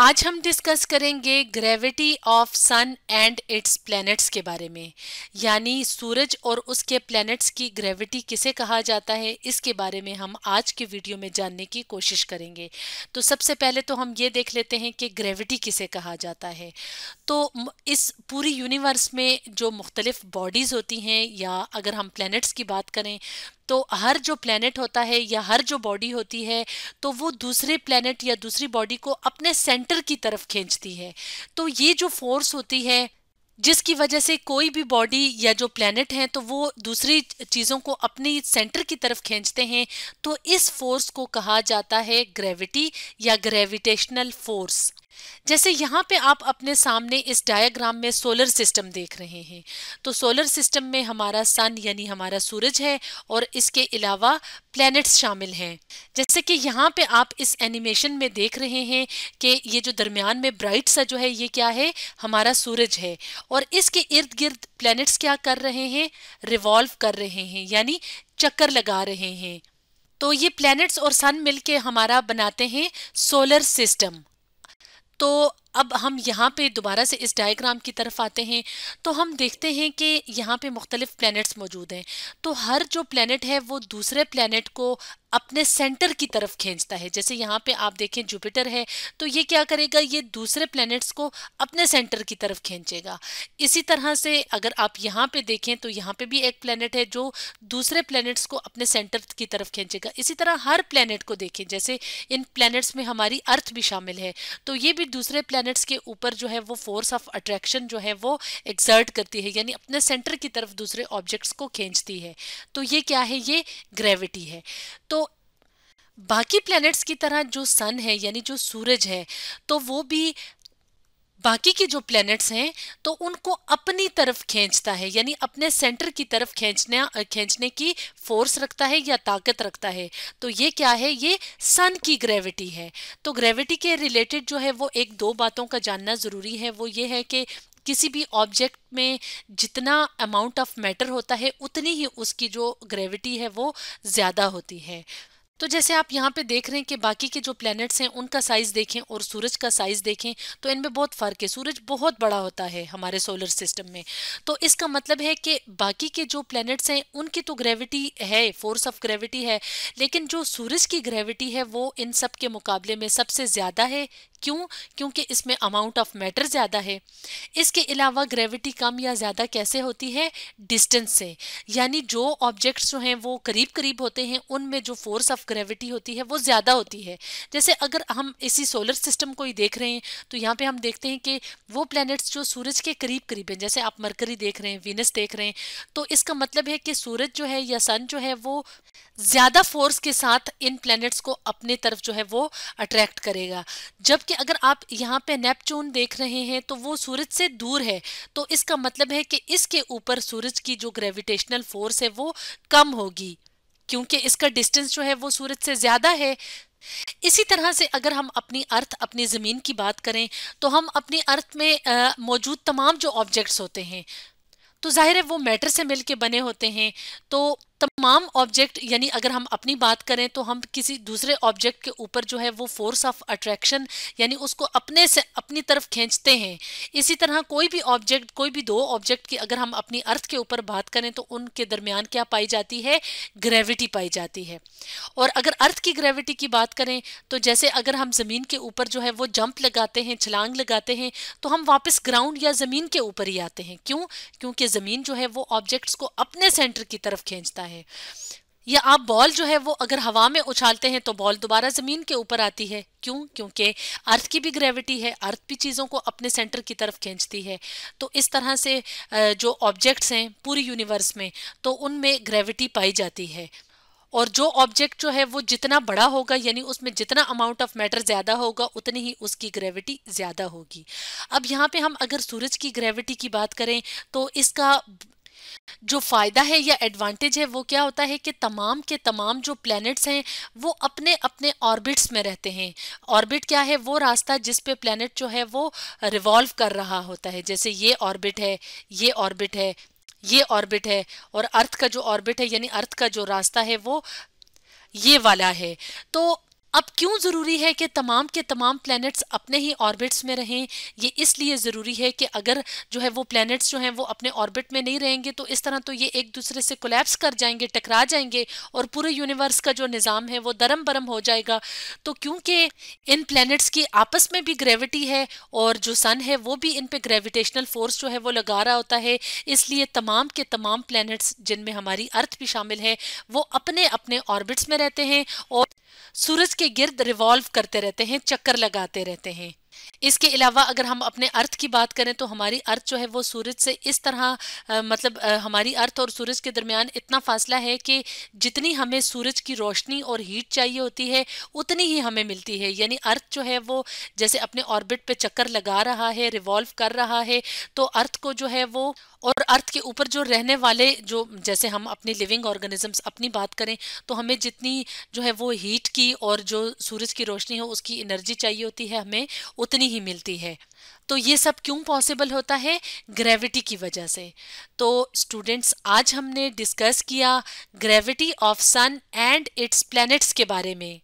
आज हम डिस्कस करेंगे gravity of sun and its planets के बारे में यानी सूरज और उसके प्लैनेट्स की ग्रेविटी किसे कहा जाता है इसके बारे में हम आज के वीडियो में जानने की कोशिश करेंगे तो सबसे पहले तो हम ये देख लेते हैं कि ग्रेविटी किसे कहा जाता है तो इस पूरी यूनिवर्स में जो मुख्तलिफ बॉडीज़ होती हैं या अगर हम प्लानट्स की बात करें तो हर जो प्लेनेट होता है या हर जो बॉडी होती है तो वो दूसरे प्लेनेट या दूसरी बॉडी को अपने सेंटर की तरफ खींचती है तो ये जो फोर्स होती है जिसकी वजह से कोई भी बॉडी या जो प्लेनेट हैं तो वो दूसरी चीज़ों को अपनी सेंटर की तरफ खींचते हैं तो इस फोर्स को कहा जाता है ग्रेविटी या ग्रेविटेशनल फोर्स जैसे यहाँ पे आप अपने सामने इस डायग्राम में सोलर सिस्टम देख रहे हैं तो सोलर सिस्टम में हमारा सन यानी हमारा सूरज है और इसके अलावा प्लैनेट्स शामिल हैं जैसे कि यहाँ पे आप इस एनिमेशन में देख रहे हैं कि ये जो दरमियान में ब्राइट सा जो है ये क्या है हमारा सूरज है और इसके इर्द गिर्द प्लैनेट्स क्या कर रहे हैं रिवॉल्व कर रहे हैं यानी चक्कर लगा रहे हैं तो ये प्लैनेट्स और सन मिलके हमारा बनाते हैं सोलर सिस्टम तो अब हम यहाँ पे दोबारा से इस डायग्राम की तरफ आते हैं तो हम देखते हैं कि यहाँ पे मुख्तलिफ प्लैनेट्स मौजूद हैं तो हर जो प्लैनेट है वो दूसरे प्लैनेट को अपने सेंटर की तरफ खींचता है जैसे यहाँ पे आप देखें जुपिटर है तो ये क्या करेगा ये दूसरे प्लैनेट्स को अपने सेंटर की तरफ खींचेगा इसी तरह से अगर आप यहाँ पे देखें तो यहाँ पे भी एक प्लैनेट है जो दूसरे प्लैनेट्स को अपने सेंटर की तरफ खींचेगा इसी तरह हर प्लैनेट को देखें जैसे इन प्लैनेट्स में हमारी अर्थ भी शामिल है तो ये भी दूसरे प्लैनेट प्लैनेट्स के ऊपर जो है वो फोर्स ऑफ अट्रैक्शन जो है वो एक्सर्ट करती है यानी अपने सेंटर की तरफ दूसरे ऑब्जेक्ट्स को खींचती है तो ये क्या है ये ग्रेविटी है तो बाकी प्लैनेट्स की तरह जो सन है यानी जो सूरज है तो वो भी बाकी के जो प्लैनेट्स हैं तो उनको अपनी तरफ खींचता है यानी अपने सेंटर की तरफ खींचने खींचने की फोर्स रखता है या ताकत रखता है तो ये क्या है ये सन की ग्रेविटी है तो ग्रेविटी के रिलेटेड जो है वो एक दो बातों का जानना ज़रूरी है वो ये है कि किसी भी ऑब्जेक्ट में जितना अमाउंट ऑफ मैटर होता है उतनी ही उसकी जो ग्रेविटी है वो ज़्यादा होती है तो जैसे आप यहाँ पे देख रहे हैं कि बाकी के जो प्लैनेट्स हैं उनका साइज़ देखें और सूरज का साइज़ देखें तो इनमें बहुत फ़र्क है सूरज बहुत बड़ा होता है हमारे सोलर सिस्टम में तो इसका मतलब है कि बाकी के जो प्लैनेट्स हैं उनकी तो ग्रेविटी है फोर्स ऑफ ग्रेविटी है लेकिन जो सूरज की ग्रेविटी है वो इन सब के मुकाबले में सबसे ज़्यादा है क्यों क्योंकि इसमें अमाउंट ऑफ मैटर ज़्यादा है इसके अलावा ग्रेविटी कम या ज़्यादा कैसे होती है डिस्टेंस से यानी जो ऑब्जेक्ट्स जो हैं वो करीब करीब होते हैं उनमें जो फोर्स ऑफ ग्रेविटी होती है वो ज़्यादा होती है जैसे अगर हम इसी सोलर सिस्टम को ही देख रहे हैं तो यहाँ पर हम देखते हैं कि वो प्लानट्स जो सूरज के करीब करीब हैं जैसे आप मरकरी देख रहे हैं वीनस देख रहे हैं तो इसका मतलब है कि सूरज जो है या सन जो है वो ज़्यादा फोर्स के साथ इन प्लैनेट्स को अपने तरफ जो है वो अट्रैक्ट करेगा जबकि अगर आप यहाँ पे नेपचून देख रहे हैं तो वो सूरज से दूर है तो इसका मतलब है कि इसके ऊपर सूरज की जो ग्रेविटेशनल फोर्स है वो कम होगी क्योंकि इसका डिस्टेंस जो है वो सूरज से ज़्यादा है इसी तरह से अगर हम अपनी अर्थ अपनी ज़मीन की बात करें तो हम अपनी अर्थ में मौजूद तमाम जो ऑब्जेक्ट्स होते हैं तो ज़ाहिर है वो मैटर से मिलके बने होते हैं तो तमाम ऑब्जेक्ट यानी अगर हम अपनी बात करें तो हम किसी दूसरे ऑब्जेक्ट के ऊपर जो है वो फोर्स ऑफ अट्रैक्शन यानी उसको अपने से अपनी तरफ खींचते हैं इसी तरह कोई भी ऑब्जेक्ट कोई भी दो ऑब्जेक्ट की अगर हम अपनी अर्थ के ऊपर बात करें तो उनके दरमियान क्या पाई जाती है ग्रेविटी पाई जाती है और अगर अर्थ की ग्रेविटी की बात करें तो जैसे अगर हम ज़मीन के ऊपर जो है वो जंप लगाते हैं छलांग लगाते हैं तो हम वापस ग्राउंड या ज़मीन के ऊपर ही आते हैं क्यों क्योंकि ज़मीन जो है वो ऑब्जेक्ट्स को अपने सेंटर की तरफ खींचता है है या आप बॉल जो है वो अगर हवा में उछालते हैं तो बॉल दोबारा ज़मीन के ऊपर आती है क्यों क्योंकि अर्थ की भी ग्रेविटी है अर्थ भी चीज़ों को अपने सेंटर की तरफ खींचती है तो इस तरह से जो ऑब्जेक्ट्स हैं पूरी यूनिवर्स में तो उनमें ग्रेविटी पाई जाती है और जो ऑब्जेक्ट जो है वो जितना बड़ा होगा यानी उसमें जितना अमाउंट ऑफ मैटर ज़्यादा होगा उतनी ही उसकी ग्रेविटी ज़्यादा होगी अब यहाँ पे हम अगर सूरज की ग्रेविटी की बात करें तो इसका जो फ़ायदा है या एडवांटेज है वो क्या होता है कि तमाम के तमाम जो प्लैनेट्स हैं वो अपने अपने ऑर्बिट्स में रहते हैं ऑर्बिट क्या है वो रास्ता जिस पे प्लैनेट जो है वो रिवॉल्व कर रहा होता है जैसे ये ऑर्बिट है ये ऑर्बिट है ये ऑर्बिट है और अर्थ का जो ऑर्बिट है यानी अर्थ का जो रास्ता है वो ये वाला है तो अब क्यों ज़रूरी है कि तमाम के तमाम प्लैनेट्स अपने ही ऑर्बिट्स में रहें ये इसलिए ज़रूरी है कि अगर जो है वो प्लैनेट्स जो हैं वो अपने ऑर्बिट में नहीं रहेंगे तो इस तरह तो ये एक दूसरे से कोलेप्स कर जाएंगे टकरा जाएंगे और पूरे यूनिवर्स का जो निज़ाम है वो दरम बरम हो जाएगा तो क्योंकि इन प्लानट्स की आपस में भी ग्रेविटी है और जो सन है वो भी इन पर ग्रेविटेशनल फोर्स जो है वो लगा रहा होता है इसलिए तमाम के तमाम प्लानट्स जिनमें हमारी अर्थ भी शामिल है वो अपने अपने ऑर्बिट्स में रहते हैं और सूरज के गिर्द रिवॉल्व करते रहते हैं चक्कर लगाते रहते हैं इसके अलावा अगर हम अपने अर्थ की बात करें तो हमारी अर्थ जो है वो सूरज से इस तरह आ, मतलब आ, हमारी अर्थ और सूरज के दरमियान इतना फासला है कि जितनी हमें सूरज की रोशनी और हीट चाहिए होती है उतनी ही हमें मिलती है यानी अर्थ जो है वो जैसे अपने ऑर्बिट पे चक्कर लगा रहा है रिवॉल्व कर रहा है तो अर्थ को जो है वो और अर्थ के ऊपर जो रहने वाले जो जैसे हम अपनी लिविंग ऑर्गेनिजम्स अपनी बात करें तो हमें जितनी जो है वो हीट की और जो सूरज की रोशनी हो उसकी एनर्जी चाहिए होती है हमें उतनी ही मिलती है तो ये सब क्यों पॉसिबल होता है ग्रेविटी की वजह से तो स्टूडेंट्स आज हमने डिस्कस किया gravity of sun and its planets के बारे में